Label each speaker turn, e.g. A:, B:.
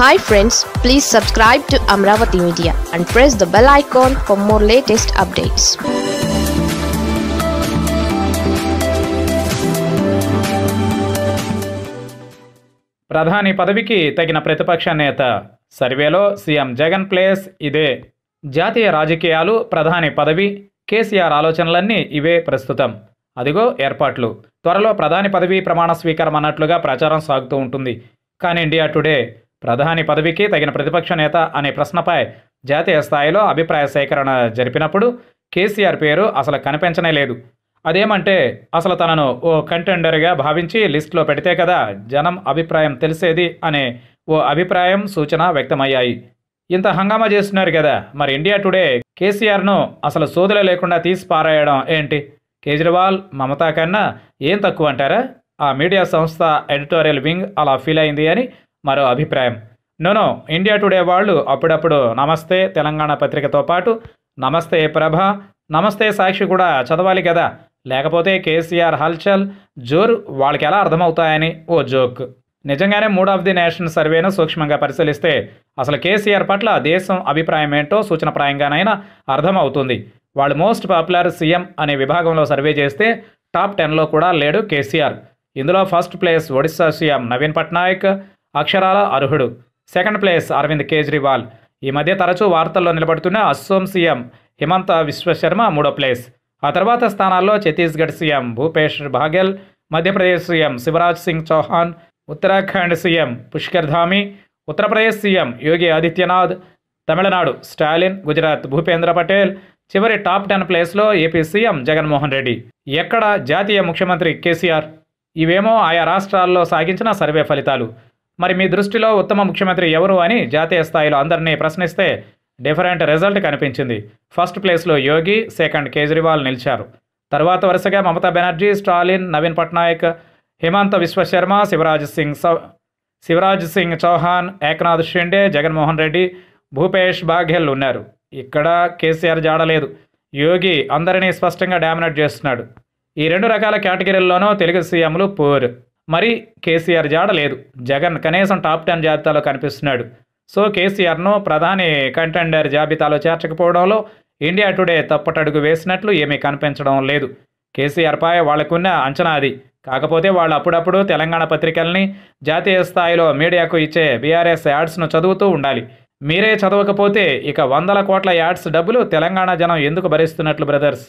A: hi friends please subscribe to Amaravati Media and press the bell icon for more latest updates ప్రధాని పదవికి తగిన ప్రతిపక్ష నేత సర్వేలో సీఎం జగన్ ప్లేస్ ఇదే జాతీయ రాజకీయాలు ప్రధాని పదవి కేసీఆర్ ఆలోచనలన్నీ ఇవే ప్రస్తుతం అదిగో ఏర్పాట్లు త్వరలో ప్రధాని పదవి ప్రమాణ స్వీకారం అన్నట్లుగా ప్రచారం సాగుతూ ఉంటుంది కానీ ఇండియా టుడే ప్రధాని పదవికి తగిన ప్రతిపక్ష నేత అనే ప్రశ్నపై జాతీయ స్థాయిలో అభిప్రాయ సేకరణ జరిపినప్పుడు కేసీఆర్ పేరు అసలు కనిపించనే లేదు అదేమంటే అసలు తనను ఓ కంటెండర్గా భావించి లిస్టులో పెడితే కదా జనం అభిప్రాయం తెలిసేది అనే ఓ అభిప్రాయం సూచన వ్యక్తమయ్యాయి ఇంత హంగామా చేస్తున్నారు కదా మరి ఇండియా టుడే కేసీఆర్ను అసలు సోదలు లేకుండా తీసి పారాయడం ఏంటి కేజ్రీవాల్ మమతా కన్నా ఏం తక్కువ అంటారా ఆ మీడియా సంస్థ ఎడిటోరియల్ వింగ్ అలా ఫీల్ అయింది అని మరో అభిప్రాయం నోనో ఇండియా టుడే వాళ్ళు అప్పుడప్పుడు నమస్తే తెలంగాణ పత్రికతో పాటు నమస్తే ప్రభ నమస్తే సాక్షి కూడా చదవాలి కదా లేకపోతే కేసీఆర్ హల్చల్ జోర్ వాళ్ళకి ఎలా అర్థమవుతాయని ఓ జోక్ నిజంగానే మూడ్ ఆఫ్ ది నేషన్ సర్వేను సూక్ష్మంగా పరిశీలిస్తే అసలు కేసీఆర్ పట్ల దేశం అభిప్రాయం ఏంటో సూచనప్రాయంగానైనా అర్థమవుతుంది వాళ్ళు మోస్ట్ పాపులర్ సీఎం అనే విభాగంలో సర్వే చేస్తే టాప్ టెన్లో కూడా లేడు కేసీఆర్ ఇందులో first place Odisha CM Naveen Patnaik అక్షరాల అర్హుడు సెకండ్ ప్లేస్ అరవింద్ కేజ్రీవాల్ ఈ మధ్య తరచూ వార్తల్లో నిలబడుతున్న అస్సోం సీఎం హిమంత విశ్వశర్మ మూడో ప్లేస్ ఆ తర్వాత స్థానాల్లో Chhattisgarh CM Bhupesh Baghel Madhya Pradesh CM Shivraj Singh Chouhan Uttarakhand CM Pushkar Dhami Uttar Pradesh CM Yogi Adityanath Tamil Nadu Stalin Gujarat Bhupendra Patel చివరి టాప్ టెన్ ప్లేస్లో ఏపీ సీఎం జగన్మోహన్ రెడ్డి ఎక్కడ జాతీయ ముఖ్యమంత్రి కేసీఆర్ ఇవేమో ఆయా రాష్ట్రాల్లో సాగించిన సర్వే ఫలితాలు మరి మీ దృష్టిలో ఉత్తమ ముఖ్యమంత్రి ఎవరు అని జాతీయ స్థాయిలో అందరినీ ప్రశ్నిస్తే డిఫరెంట్ రిజల్ట్ కనిపించింది ఫస్ట్ ప్లేస్లో యోగి సెకండ్ కేజ్రీవాల్ నిలిచారు తర్వాత వరుసగా మమతా బెనర్జీ స్టాలిన్ నవీన్ పట్నాయక్ హిమంత విశ్వశర్మ శివరాజ్ సింగ్ శివరాజ్ సింగ్ చౌహాన్ ఏకనాథ్ షిండే జగన్మోహన్ రెడ్డి భూపేష్ బాఘెల్ ఉన్నారు ఇక్కడ కేసీఆర్ జాడలేదు యోగి అందరినీ స్పష్టంగా డామినేట్ చేస్తున్నాడు ఈ రెండు రకాల కేటగిరీల్లోనూ తెలుగు సీఎంలు పూర్ మరి కేసీఆర్ జాడ లేదు జగన్ కనీసం టాప్ టెన్ జాబితాలో కనిపిస్తున్నాడు సో కేసీఆర్ను ప్రధాని కంటెండర్ జాబితాలో చేర్చకపోవడంలో ఇండియా టుడే తప్పటడుగు వేసినట్లు ఏమీ కనిపించడం లేదు కేసీఆర్పై వాళ్లకున్న అంచనా అది కాకపోతే వాళ్ళు అప్పుడప్పుడు తెలంగాణ పత్రికల్ని జాతీయ స్థాయిలో మీడియాకు ఇచ్చే బీఆర్ఎస్ యాడ్స్ను చదువుతూ ఉండాలి మీరే చదవకపోతే ఇక వందల కోట్ల యాడ్స్ డబ్బులు తెలంగాణ జనం ఎందుకు భరిస్తున్నట్లు బ్రదర్స్